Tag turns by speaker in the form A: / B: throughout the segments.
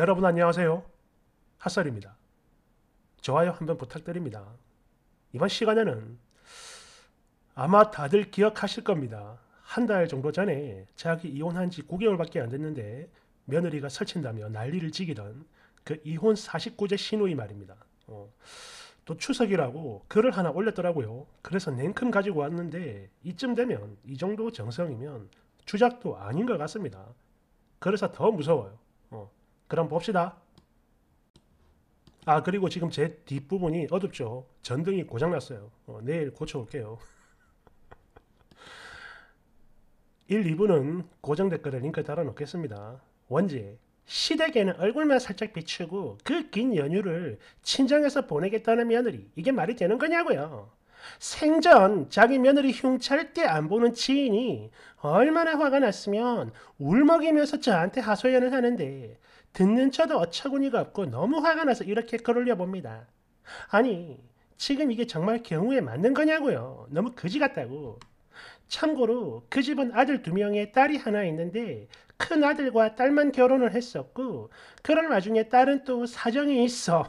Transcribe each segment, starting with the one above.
A: 여러분 안녕하세요. 핫설입니다. 좋아요 한번 부탁드립니다. 이번 시간에는 아마 다들 기억하실 겁니다. 한 달 정도 전에 자기 이혼한 지 9개월밖에 안 됐는데 며느리가 설친다며 난리를 지기던 그 이혼 49제 신우이 말입니다. 어, 또 추석이라고 글을 하나 올렸더라고요. 그래서 냉큼 가지고 왔는데 이쯤 되면 이 정도 정성이면 주작도 아닌 것 같습니다. 그래서 더 무서워요. 그럼 봅시다. 아 그리고 지금 제 뒷부분이 어둡죠. 전등이 고장났어요. 어, 내일 고쳐올게요. 1, 2부는 고정 댓글을 링크 달아놓겠습니다. 원지 시댁에는 얼굴만 살짝 비추고 그 긴 연휴를 친정에서 보내겠다는 며느리 이게 말이 되는 거냐고요. 생전 자기 며느리 흉찰 때 안 보는 지인이 얼마나 화가 났으면 울먹이면서 저한테 하소연을 하는데 듣는 저도 어처구니가 없고 너무 화가 나서 이렇게 글 올려봅니다. 아니 지금 이게 정말 경우에 맞는 거냐고요. 너무 거지 같다고. 참고로 그 집은 아들 두 명에 딸이 하나 있는데 큰 아들과 딸만 결혼을 했었고 그런 와중에 딸은 또 사정이 있어.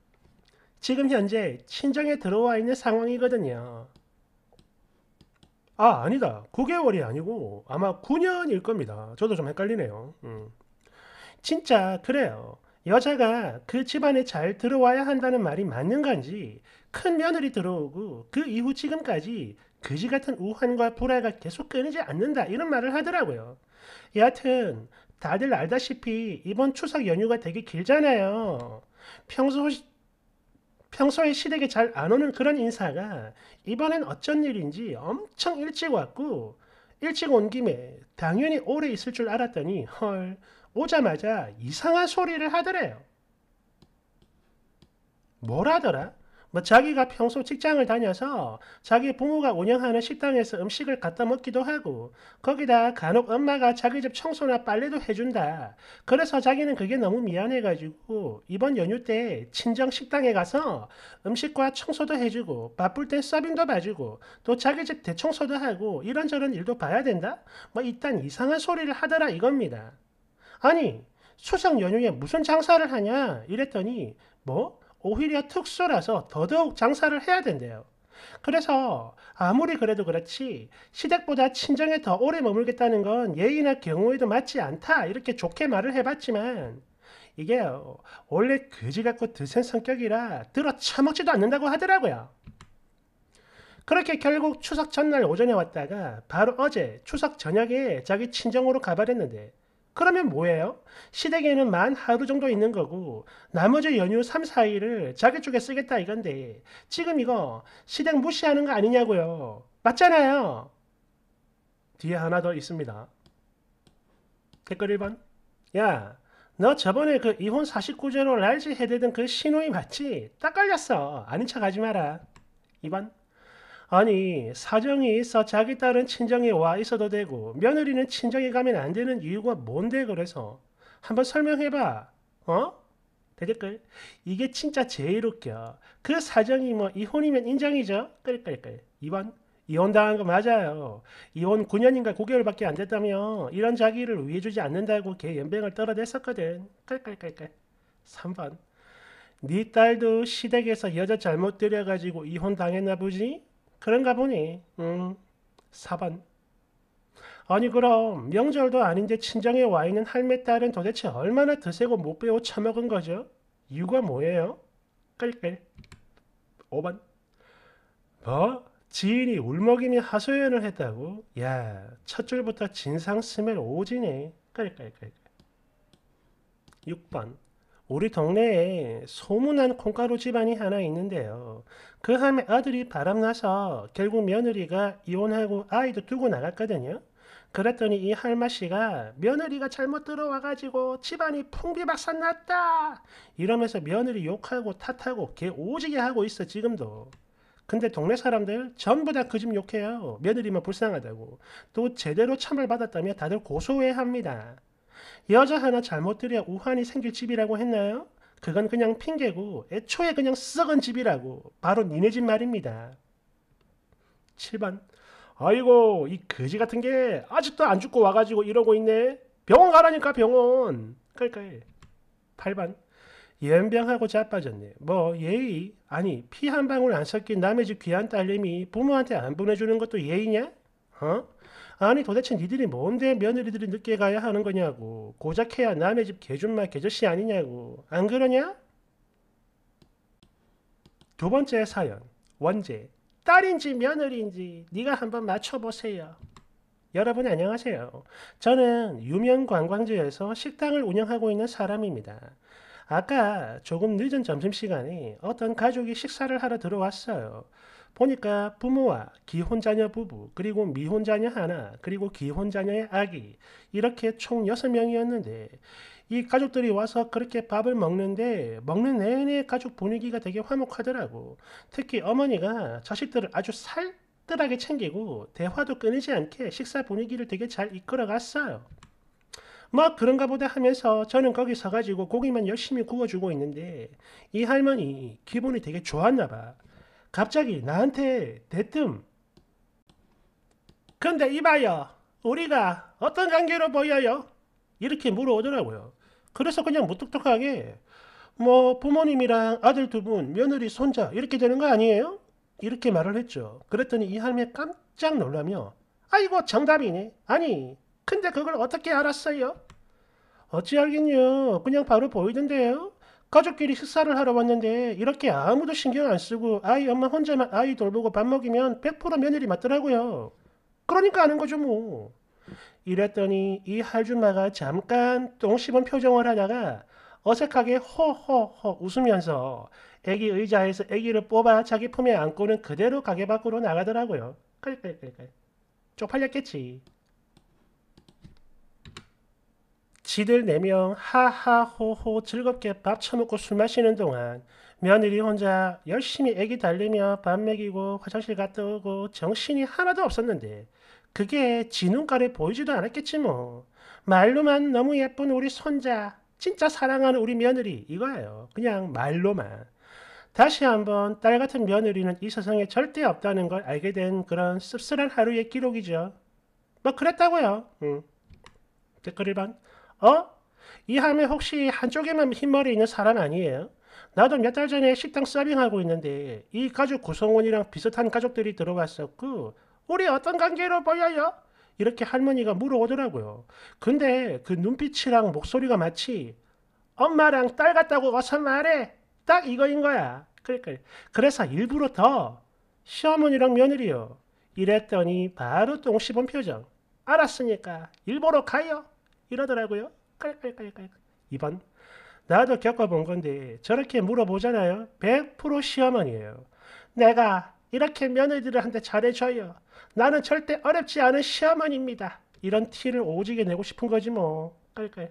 A: 지금 현재 친정에 들어와 있는 상황이거든요. 아 아니다. 9개월이 아니고 아마 9년일 겁니다. 저도 좀 헷갈리네요. 음. 진짜 그래요. 여자가 그 집안에 잘 들어와야 한다는 말이 맞는 건지 큰 며느리 들어오고 그 이후 지금까지 그지 같은 우환과 불화가 계속 끊이지 않는다 이런 말을 하더라고요. 여하튼 다들 알다시피 이번 추석 연휴가 되게 길잖아요. 평소 평소에 시댁에 잘 안 오는 그런 인사가 이번엔 어쩐 일인지 엄청 일찍 왔고 일찍 온 김에 당연히 오래 있을 줄 알았더니 헐 오자마자 이상한 소리를 하더래요. 뭐라더라? 뭐 자기가 평소 직장을 다녀서 자기 부모가 운영하는 식당에서 음식을 갖다 먹기도 하고 거기다 간혹 엄마가 자기 집 청소나 빨래도 해준다. 그래서 자기는 그게 너무 미안해가지고 이번 연휴 때 친정 식당에 가서 음식과 청소도 해주고 바쁠 땐 서빙도 봐주고 또 자기 집 대청소도 하고 이런저런 일도 봐야 된다? 뭐 이딴 이상한 소리를 하더라 이겁니다. 아니 추석 연휴에 무슨 장사를 하냐 이랬더니 뭐 오히려 특수라서 더더욱 장사를 해야 된대요. 그래서 아무리 그래도 그렇지 시댁보다 친정에 더 오래 머물겠다는 건 예의나 경우에도 맞지 않다 이렇게 좋게 말을 해봤지만 이게 원래 그지 같고 드센 성격이라 들어 처먹지도 않는다고 하더라고요. 그렇게 결국 추석 전날 오전에 왔다가 바로 어제 추석 저녁에 자기 친정으로 가버렸는데 그러면 뭐예요? 시댁에는만 하루 정도 있는 거고 나머지 연휴 3, 4일을 자기 쪽에 쓰겠다 이건데 지금 이거 시댁 무시하는 거 아니냐고요. 맞잖아요. 뒤에 하나 더 있습니다. 댓글 1번 야 너 저번에 그 이혼 49제로 랄지 해대던 그 신호이 맞지? 딱 걸렸어. 아닌 척 하지 마라. 2번 아니 사정이 있어 자기 딸은 친정에 와 있어도 되고 며느리는 친정에 가면 안 되는 이유가 뭔데 그래서 한번 설명해봐 어? 대댓글 이게 진짜 제일 웃겨 그 사정이 뭐 이혼이면 인정이죠 끌끌끌 2번 이혼당한 거 맞아요. 이혼 9년인가 9개월밖에 안 됐다며 이런 자기를 위해주지 않는다고 걔 연병을 떨어댔었거든. 끌끌끌깔 3번. 네 딸도 시댁에서 여자 잘못 들여가지고 이혼당했나 보지? 그런가 보니 음, 4번. 아니 그럼 명절도 아닌데 친정에 와 있는 할매 딸은 도대체 얼마나 드세고 못 배워 처먹은 거죠? 이유가 뭐예요? 끌끌. 5번. 뭐? 지인이 울먹이니 하소연을 했다고? 야, 첫 줄부터 진상 스멜 오지니. 끌끌끌. 6번. 우리 동네에 소문난 콩가루 집안이 하나 있는데요. 그함매 아들이 바람나서 결국 며느리가 이혼하고 아이도 두고 나갔거든요. 그랬더니 이 할마씨가 며느리가 잘못 들어와가지고 집안이 풍비박산 났다 이러면서 며느리 욕하고 탓하고 개 오지게 하고 있어 지금도 근데 동네 사람들 전부 다 그 집 욕해요 며느리만 불쌍하다고 또 제대로 참을 받았다며 다들 고소해 합니다 여자 하나 잘못 들여 우환이 생길 집이라고 했나요? 그건 그냥 핑계고 애초에 그냥 썩은 집이라고 바로 니네 집 말입니다. 7번 아이고 이 거지 같은 게 아직도 안 죽고 와가지고 이러고 있네. 병원 가라니까 병원. 그러 8번 연병하고 자빠졌네. 뭐 예의? 아니 피 한 방울 안 섞인 남의 집 귀한 딸내미 부모한테 안 보내주는 것도 예의냐? 어? 아니 도대체 니들이 뭔데 며느리들이 늦게 가야 하는 거냐고 고작 해야 남의 집 개준마 개저씨 아니냐고 안 그러냐? 두 번째 사연 원제 딸인지 며느리인지 네가 한번 맞춰보세요. 여러분 안녕하세요. 저는 유명 관광지에서 식당을 운영하고 있는 사람입니다. 아까 조금 늦은 점심시간에 어떤 가족이 식사를 하러 들어왔어요. 보니까 부모와 기혼자녀 부부, 그리고 미혼자녀 하나, 그리고 기혼자녀의 아기, 이렇게 총 6명이었는데, 이 가족들이 와서 그렇게 밥을 먹는데 먹는 내내 가족 분위기가 되게 화목하더라고. 특히 어머니가 자식들을 아주 살뜰하게 챙기고 대화도 끊이지 않게 식사 분위기를 되게 잘 이끌어갔어요. 뭐 그런가 보다 하면서 저는 거기 서가지고 고기만 열심히 구워주고 있는데 이 할머니 기분이 되게 좋았나 봐. 갑자기 나한테 대뜸 근데 이봐요 우리가 어떤 관계로 보여요? 이렇게 물어오더라고요 그래서 그냥 무뚝뚝하게 뭐 부모님이랑 아들 두 분, 며느리, 손자 이렇게 되는 거 아니에요? 이렇게 말을 했죠. 그랬더니 이 할매 깜짝 놀라며 아이고 정답이네. 아니 근데 그걸 어떻게 알았어요? 어찌 알긴요. 그냥 바로 보이던데요. 가족끼리 식사를 하러 왔는데 이렇게 아무도 신경 안 쓰고 아이 엄마 혼자만 아이 돌보고 밥 먹이면 100% 며느리 맞더라고요. 그러니까 아는 거죠 뭐. 이랬더니 이 할줌마가 잠깐 똥심은 표정을 하다가 어색하게 허허허 웃으면서 애기 의자에서 애기를 뽑아 자기 품에 안고는 그대로 가게 밖으로 나가더라고요. 그래 그래 그래. 쪽팔렸겠지. 지들 네명 하하호호 즐겁게 밥 처먹고 술 마시는 동안 며느리 혼자 열심히 애기 달리며 밥 먹이고 화장실 갔다 오고 정신이 하나도 없었는데 그게 지눈가래 보이지도 않았겠지 뭐. 말로만 너무 예쁜 우리 손자, 진짜 사랑하는 우리 며느리 이거예요. 그냥 말로만. 다시 한번 딸 같은 며느리는 이 세상에 절대 없다는 걸 알게 된 그런 씁쓸한 하루의 기록이죠. 뭐 그랬다고요. 응. 음. 댓글 1번. 어? 이 하면 혹시 한쪽에만 흰머리 있는 사람 아니에요? 나도 몇 달 전에 식당 서빙하고 있는데 이 가족 구성원이랑 비슷한 가족들이 들어갔었고 우리 어떤 관계로 보여요? 이렇게 할머니가 물어오더라고요. 근데 그 눈빛이랑 목소리가 마치 엄마랑 딸 같다고 어서 말해. 딱 이거인 거야. 그러니까 그래서 일부러 더 시어머니랑 며느리요. 이랬더니 바로 똥 씹은 표정. 알았으니까 일부러 가요. 이러더라고요. 깔깔깔깔. 2번. 나도 겪어본 건데 저렇게 물어보잖아요. 100% 시어머니예요. 내가 이렇게 며느리를 한테 잘해줘요. 나는 절대 어렵지 않은 시어머니입니다. 이런 티를 오지게 내고 싶은 거지 뭐. 깔깔.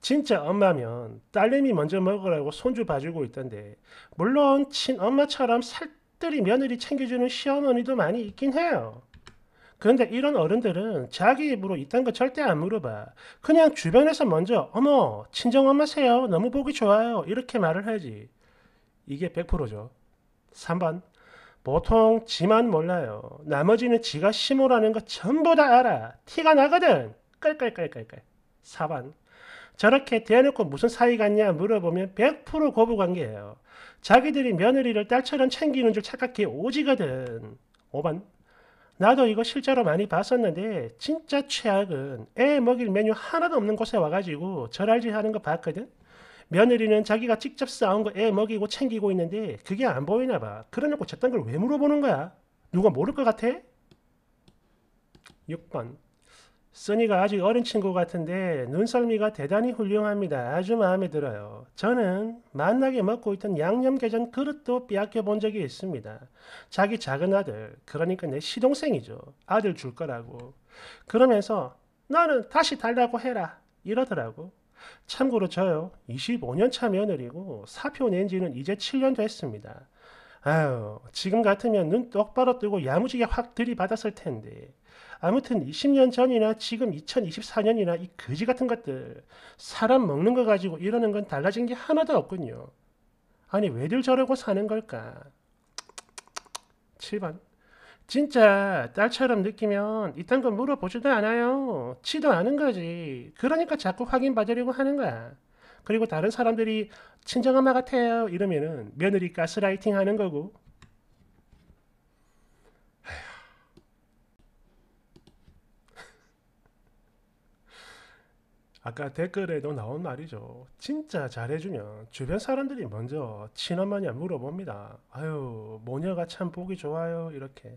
A: 진짜 엄마면 딸내미 먼저 먹으라고 손주 봐주고 있던데 물론 친엄마처럼 살뜰히 며느리 챙겨주는 시어머니도 많이 있긴 해요. 그런데 그러니까 이런 어른들은 자기 입으로 이딴 거 절대 안 물어봐. 그냥 주변에서 먼저 어머 친정엄마세요. 너무 보기 좋아요. 이렇게 말을 하지. 이게 100%죠. 3번 보통 지만 몰라요. 나머지는 지가 심오라는거 전부 다 알아. 티가 나거든. 깔깔깔깔깔. 4번 저렇게 대놓고 무슨 사이 같냐 물어보면 100% 거부관계예요. 자기들이 며느리를 딸처럼 챙기는 줄 착각해 오지거든. 5번 나도 이거 실제로 많이 봤었는데 진짜 최악은 애 먹일 메뉴 하나도 없는 곳에 와가지고 절알질 하는 거 봤거든. 며느리는 자기가 직접 싸운 거 애 먹이고 챙기고 있는데 그게 안 보이나 봐. 그러놓고 저딴 걸왜 물어보는 거야? 누가 모를 것 같아? 6번 써니가 아직 어린 친구 같은데 눈썰미가 대단히 훌륭합니다. 아주 마음에 들어요. 저는 만나게 먹고 있던 양념게장 그릇도 빼앗겨 본 적이 있습니다. 자기 작은 아들, 그러니까 내 시동생이죠. 아들 줄 거라고. 그러면서 나는 다시 달라고 해라. 이러더라고. 참고로 저요. 25년 차 며느리고 사표 낸 지는 이제 7년 됐습니다. 아유, 지금 같으면 눈 똑바로 뜨고 야무지게 확 들이받았을 텐데. 아무튼 20년 전이나 지금 2024년이나 이 거지 같은 것들 사람 먹는 거 가지고 이러는 건 달라진 게 하나도 없군요. 아니 왜들 저러고 사는 걸까? 7번 진짜 딸처럼 느끼면 이딴 건 물어보지도 않아요. 치도 않은 거지. 그러니까 자꾸 확인받으려고 하는 거야. 그리고 다른 사람들이 친정엄마 같아요 이러면은 며느리 가스라이팅 하는 거고 아까 댓글에도 나온 말이죠. 진짜 잘해주면 주변 사람들이 먼저 친엄마냐 물어봅니다. 아유 모녀가 참 보기 좋아요 이렇게.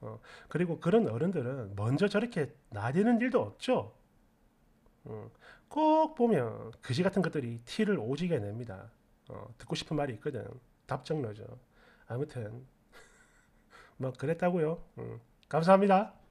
A: 어, 그리고 그런 어른들은 먼저 저렇게 나대는 일도 없죠. 어, 꼭 보면 그지 같은 것들이 티를 오지게 냅니다. 어, 듣고 싶은 말이 있거든. 답정너죠. 아무튼 뭐 그랬다고요. 음, 감사합니다.